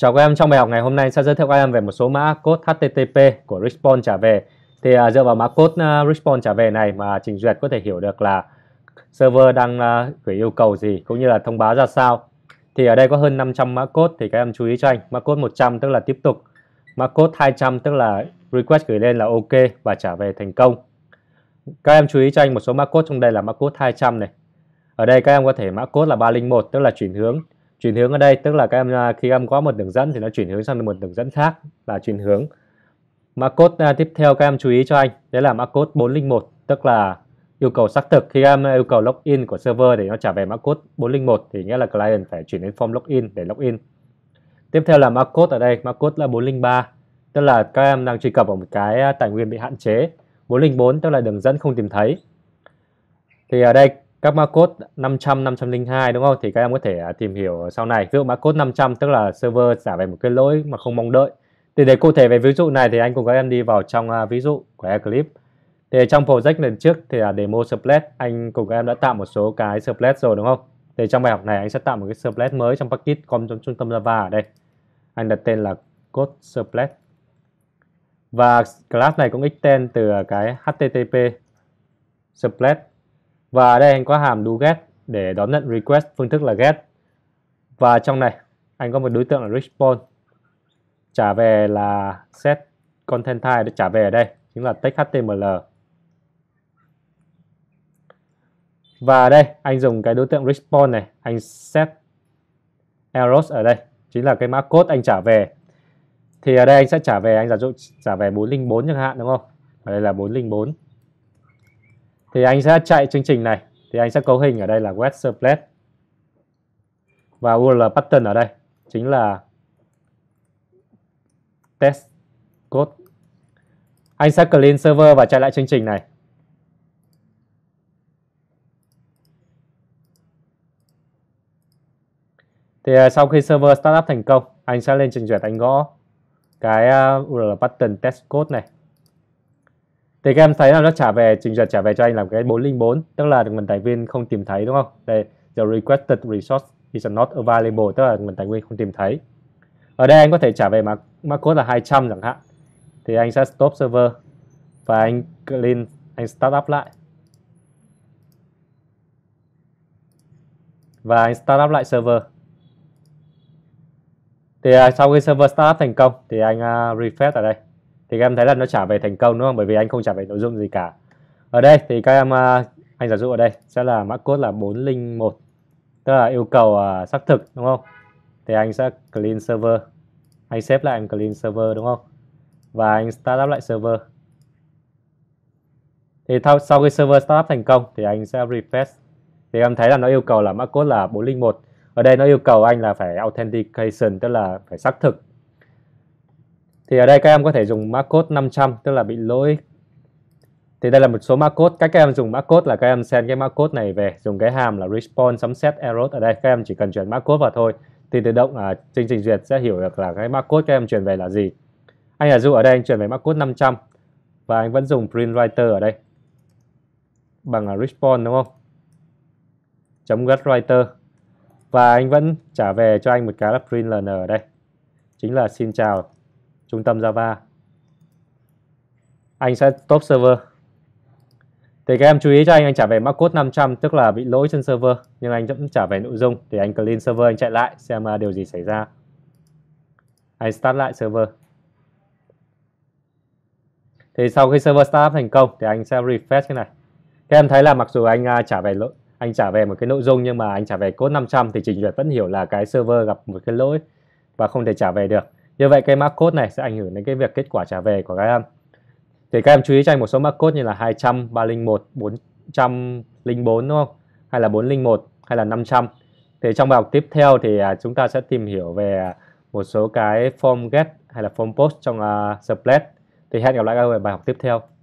Chào các em, trong bài học ngày hôm nay sẽ giới thiệu các em về một số mã code HTTP của Response trả về. Thì à, dựa vào mã code uh, à, Response trả về này mà Trình Duyệt có thể hiểu được là server đang uh, gửi yêu cầu gì cũng như là thông báo ra sao. Thì ở đây có hơn 500 mã code thì các em chú ý cho anh. Mã code 100 tức là tiếp tục, mã code 200 tức là request gửi lên là ok và trả về thành công. Các em chú ý cho anh một số mã code trong đây là mã code 200 này. Ở đây các em có thể mã code là 301 tức là chuyển hướng chuyển hướng ở đây tức là các em à, khi em có một đường dẫn thì nó chuyển hướng sang một đường dẫn khác là chuyển hướng mã code à, tiếp theo các em chú ý cho anh đấy là mã code 401 tức là yêu cầu xác thực khi em à, yêu cầu login của server để nó trả về mã code 401 thì nghĩa là client phải chuyển đến form login để login. Tiếp theo là mã code ở đây, mã code là 403, tức là các em đang truy cập vào một cái tài nguyên bị hạn chế. 404 tức là đường dẫn không tìm thấy. Thì ở đây các mã code 500, 502 đúng không? Thì các em có thể à, tìm hiểu sau này. Ví dụ mã code 500 tức là server trả về một cái lỗi mà không mong đợi. Thì để cụ thể về ví dụ này thì anh cùng các em đi vào trong à, ví dụ của Eclipse. Thì trong project lần trước thì là demo sublet, anh cùng các em đã tạo một số cái sublet rồi đúng không? Thì trong bài học này anh sẽ tạo một cái sublet mới trong package com trong trung tâm Java ở đây. Anh đặt tên là code sublet. Và class này cũng extend từ à, cái http sublet và đây anh có hàm do get để đón nhận request phương thức là get. Và trong này anh có một đối tượng là response. Trả về là set content type được trả về ở đây chính là text HTML. Và đây anh dùng cái đối tượng response này, anh set errors ở đây chính là cái mã code anh trả về. Thì ở đây anh sẽ trả về anh giả dụ trả về 404 chẳng hạn đúng không? Ở đây là 404 thì anh sẽ chạy chương trình này thì anh sẽ cấu hình ở đây là web servlet và url pattern ở đây chính là test code anh sẽ clean server và chạy lại chương trình này thì à, sau khi server startup thành công anh sẽ lên trình duyệt anh gõ cái url à, pattern test code này thì các em thấy là nó trả về trình duyệt trả về cho anh là cái 404 tức là nguồn tài nguyên không tìm thấy đúng không đây the requested resource is not available tức là nguồn tài nguyên không tìm thấy ở đây anh có thể trả về mã mã code là 200 chẳng hạn thì anh sẽ stop server và anh clean anh start up lại và anh start up lại server thì à, sau khi server start up thành công thì anh à, refresh ở đây thì các em thấy là nó trả về thành công đúng không bởi vì anh không trả về nội dung gì cả ở đây thì các em à, anh giả dụ ở đây sẽ là mã code là 401 tức là yêu cầu à, xác thực đúng không thì anh sẽ clean server anh xếp lại anh clean server đúng không và anh start up lại server thì sau khi server start up thành công thì anh sẽ refresh thì em thấy là nó yêu cầu là mã code là 401 ở đây nó yêu cầu anh là phải authentication tức là phải xác thực thì ở đây các em có thể dùng mã code 500 tức là bị lỗi. Thì đây là một số mã code. Cách các em dùng mã code là các em send cái mã code này về dùng cái hàm là response sấm xét error ở đây các em chỉ cần chuyển mã code vào thôi thì tự động à, chương trình duyệt sẽ hiểu được là cái mã code các em chuyển về là gì. Anh là du ở đây anh chuyển về mã code 500 và anh vẫn dùng print writer ở đây bằng là response đúng không? chấm get writer và anh vẫn trả về cho anh một cái là println ở đây chính là xin chào trung tâm Java anh sẽ top server thì các em chú ý cho anh anh trả về mã code 500 tức là bị lỗi trên server nhưng anh vẫn trả về nội dung thì anh clean server anh chạy lại xem à, điều gì xảy ra anh start lại server thì sau khi server start thành công thì anh sẽ refresh cái này các em thấy là mặc dù anh à, trả về lỗi anh trả về một cái nội dung nhưng mà anh trả về code 500 thì trình duyệt vẫn hiểu là cái server gặp một cái lỗi và không thể trả về được như vậy cái mã code này sẽ ảnh hưởng đến cái việc kết quả trả về của các em. Thì các em chú ý cho anh một số mã code như là 200, 301, 404 đúng không? Hay là 401 hay là 500. Thì trong bài học tiếp theo thì à, chúng ta sẽ tìm hiểu về à, một số cái form get hay là form post trong uh, à, Splat. Thì hẹn gặp lại các em ở bài học tiếp theo.